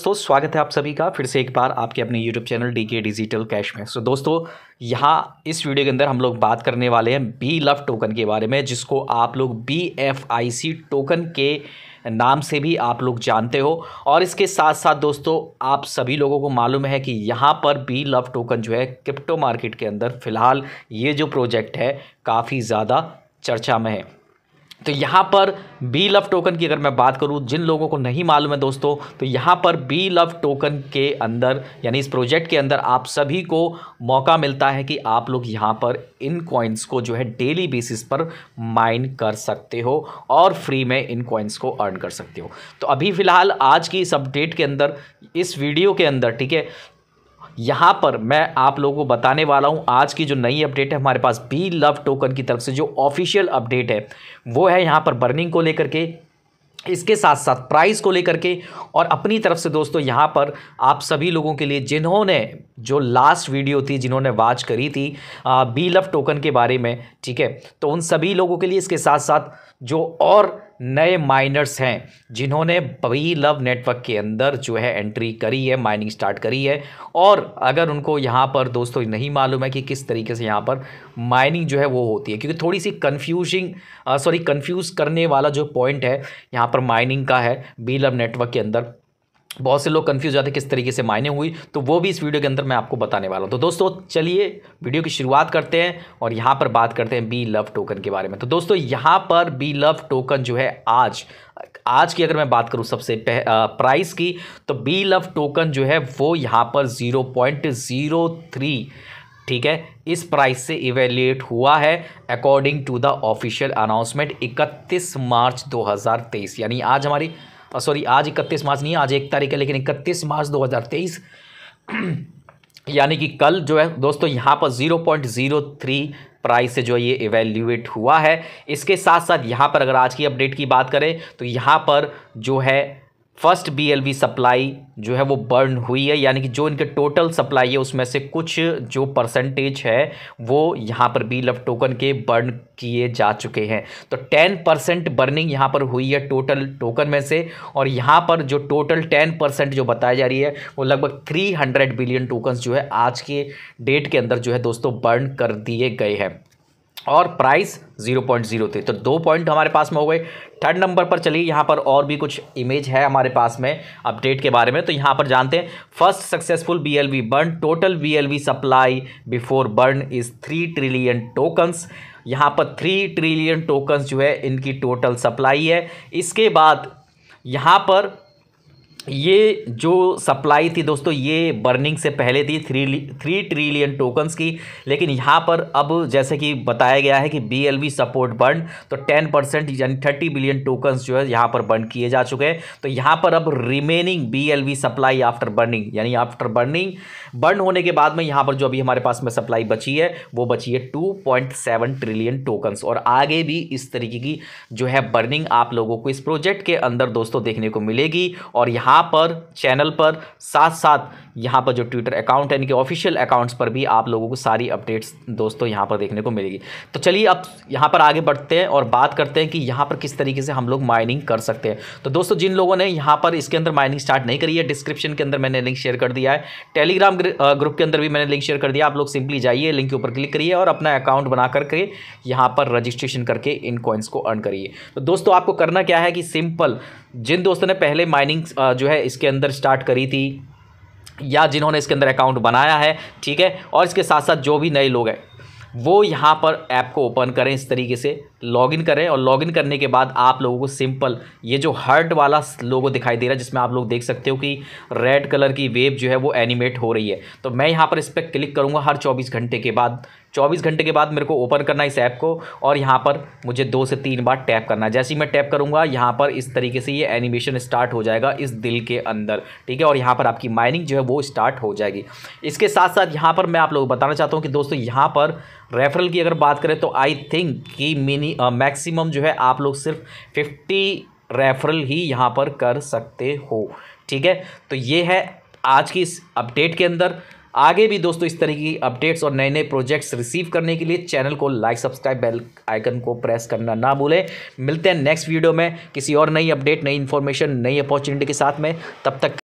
दोस्तों स्वागत है आप सभी का फिर से एक बार आपके अपने YouTube channel D K digital cash में सो so, दोस्तों यहाँ इस वीडियो के अंदर हम लोग बात करने वाले हैं बी लव टोकन के बारे में जिसको आप लोग B F I C token के नाम से भी आप लोग जानते हो और इसके साथ साथ दोस्तों आप सभी लोगों को मालूम है कि यहाँ पर बी लव टोकन जो है क्रिप्टो मार्केट के अंदर फिलहाल ये जो प्रोजेक्ट है काफ़ी ज़्यादा चर्चा में है तो यहाँ पर बी लव टोकन की अगर मैं बात करूँ जिन लोगों को नहीं मालूम है दोस्तों तो यहाँ पर बी लव टोकन के अंदर यानी इस प्रोजेक्ट के अंदर आप सभी को मौका मिलता है कि आप लोग यहाँ पर इन कॉइन्स को जो है डेली बेसिस पर माइन कर सकते हो और फ्री में इन कॉइन्स को अर्न कर सकते हो तो अभी फ़िलहाल आज की इस अपडेट के अंदर इस वीडियो के अंदर ठीक है यहाँ पर मैं आप लोगों को बताने वाला हूँ आज की जो नई अपडेट है हमारे पास बी लव टोकन की तरफ से जो ऑफिशियल अपडेट है वो है यहाँ पर बर्निंग को लेकर के इसके साथ साथ प्राइस को लेकर के और अपनी तरफ से दोस्तों यहाँ पर आप सभी लोगों के लिए जिन्होंने जो लास्ट वीडियो थी जिन्होंने वाच करी थी बी लव टोकन के बारे में ठीक है तो उन सभी लोगों के लिए इसके साथ साथ जो और नए माइनर्स हैं जिन्होंने बी लव नेटवर्क के अंदर जो है एंट्री करी है माइनिंग स्टार्ट करी है और अगर उनको यहाँ पर दोस्तों नहीं मालूम है कि किस तरीके से यहाँ पर माइनिंग जो है वो होती है क्योंकि थोड़ी सी कन्फ्यूजिंग सॉरी कन्फ्यूज़ करने वाला जो पॉइंट है यहाँ पर माइनिंग का है बी लव नेटवर्क के अंदर बहुत से लोग कन्फ्यूज जाते किस तरीके से मायने हुई तो वो भी इस वीडियो के अंदर मैं आपको बताने वाला हूँ तो दोस्तों चलिए वीडियो की शुरुआत करते हैं और यहाँ पर बात करते हैं बी लव टोकन के बारे में तो दोस्तों यहाँ पर बी लव टोकन जो है आज आज की अगर मैं बात करूँ सबसे प्राइस की तो बी लव टोकन जो है वो यहाँ पर ज़ीरो पॉइंट ज़ीरो थ्री ठीक है इस प्राइस से इवेल्यूएट हुआ है according to the official announcement इकतीस मार्च दो यानी आज हमारी सॉरी आज इकतीस मार्च नहीं आज एक तारीख है लेकिन इकतीस मार्च दो हज़ार तेईस यानी कि कल जो है दोस्तों यहाँ पर zero point zero three price से जो है ये इवेल्यूएट हुआ है इसके साथ साथ यहाँ पर अगर आज की अपडेट की बात करें तो यहाँ पर जो है फर्स्ट बीएलवी सप्लाई जो है वो बर्न हुई है यानी कि जो इनके टोटल सप्लाई है उसमें से कुछ जो परसेंटेज है वो यहाँ पर बी लव टोकन के बर्न किए जा चुके हैं तो टेन परसेंट बर्निंग यहाँ पर हुई है टोटल टोकन में से और यहाँ पर जो टोटल टेन परसेंट जो बताई जा रही है वो लगभग थ्री हंड्रेड बिलियन टोकन्स जो है आज के डेट के अंदर जो है दोस्तों बर्न कर दिए गए हैं और प्राइस 0.0 थे तो दो पॉइंट हमारे पास में हो गए थर्ड नंबर पर चलिए यहाँ पर और भी कुछ इमेज है हमारे पास में अपडेट के बारे में तो यहाँ पर जानते हैं first successful B L V burn total B L V supply before burn is three trillion tokens यहाँ पर थ्री ट्रिलियन टोकन्स जो है इनकी टोटल सप्लाई है इसके बाद यहाँ पर ये जो सप्लाई थी दोस्तों ये बर्निंग से पहले थी थ्री थ्री ट्रिलियन टोकन्स की लेकिन यहाँ पर अब जैसे कि बताया गया है कि बी सपोर्ट बर्न तो टेन परसेंट यानी थर्टी बिलियन टोकन्स जो है यहाँ पर बर्न किए जा चुके हैं तो यहाँ पर अब remaining B supply after burning यानी आफ्टर बर्निंग बर्न होने के बाद में यहाँ पर जो अभी हमारे पास में सप्लाई बची है वो बची है टू ट्रिलियन टोकन्स और आगे भी इस तरीके की जो है बर्निंग आप लोगों को इस प्रोजेक्ट के अंदर दोस्तों देखने को मिलेगी और यहाँ यहाँ पर चैनल पर साथ साथ यहाँ पर जो ट्विटर अकाउंट है इनके ऑफिशियल अकाउंट्स पर भी आप लोगों को सारी अपडेट्स दोस्तों यहाँ पर देखने को मिलेगी तो चलिए अब यहाँ पर आगे बढ़ते हैं और बात करते हैं कि यहाँ पर किस तरीके से हम लोग माइनिंग कर सकते हैं तो दोस्तों जिन लोगों ने यहाँ पर इसके अंदर माइनिंग स्टार्ट नहीं करी है डिस्क्रिप्शन के अंदर मैंने लिंक शेयर कर दिया है टेलीग्राम ग्रुप के अंदर भी मैंने लिंक शेयर कर दिया आप लोग सिंपली जाइए लिंक के ऊपर क्लिक करिए और अपना अकाउंट बना करके यहाँ पर रजिस्ट्रेशन करके इन कॉइन्स को अर्न करिए तो दोस्तों आपको करना क्या है कि सिंपल जिन दोस्तों ने पहले माइनिंग जो है इसके अंदर स्टार्ट करी थी या जिन्होंने इसके अंदर अकाउंट बनाया है ठीक है और इसके साथ साथ जो भी नए लोग हैं वो यहाँ पर ऐप को ओपन करें इस तरीके से लॉगिन करें और लॉगिन करने के बाद आप लोगों को सिंपल ये जो हर्ट वाला लोगो दिखाई दे रहा है जिसमें आप लोग देख सकते हो कि रेड कलर की वेव जो है वो एनिमेट हो रही है तो मैं यहाँ पर इस पर क्लिक करूँगा हर चौबीस घंटे के बाद चौबीस घंटे के बाद मेरे को ओपन करना है इस ऐप को और यहाँ पर मुझे दो से तीन बार टैप करना है जैसे ही मैं टैप करूँगा यहाँ पर इस तरीके से ये एनिमेशन स्टार्ट हो जाएगा इस दिल के अंदर ठीक है और यहाँ पर आपकी माइनिंग जो है वो स्टार्ट हो जाएगी इसके साथ साथ यहाँ पर मैं आप लोग बताना चाहता हूँ कि दोस्तों यहाँ पर रेफरल की अगर बात करें तो आई थिंक कि मिनी मैक्सिमम जो है आप लोग सिर्फ फिफ्टी रेफरल ही यहाँ पर कर सकते हो ठीक है तो ये है आज की इस अपडेट के अंदर आगे भी दोस्तों इस तरह की अपडेट्स और नए नए प्रोजेक्ट्स रिसीव करने के लिए चैनल को लाइक सब्सक्राइब बेल आइकन को प्रेस करना ना भूलें मिलते हैं नेक्स्ट वीडियो में किसी और नई अपडेट नई इन्फॉर्मेशन नई अपॉर्चुनिटी के साथ में तब तक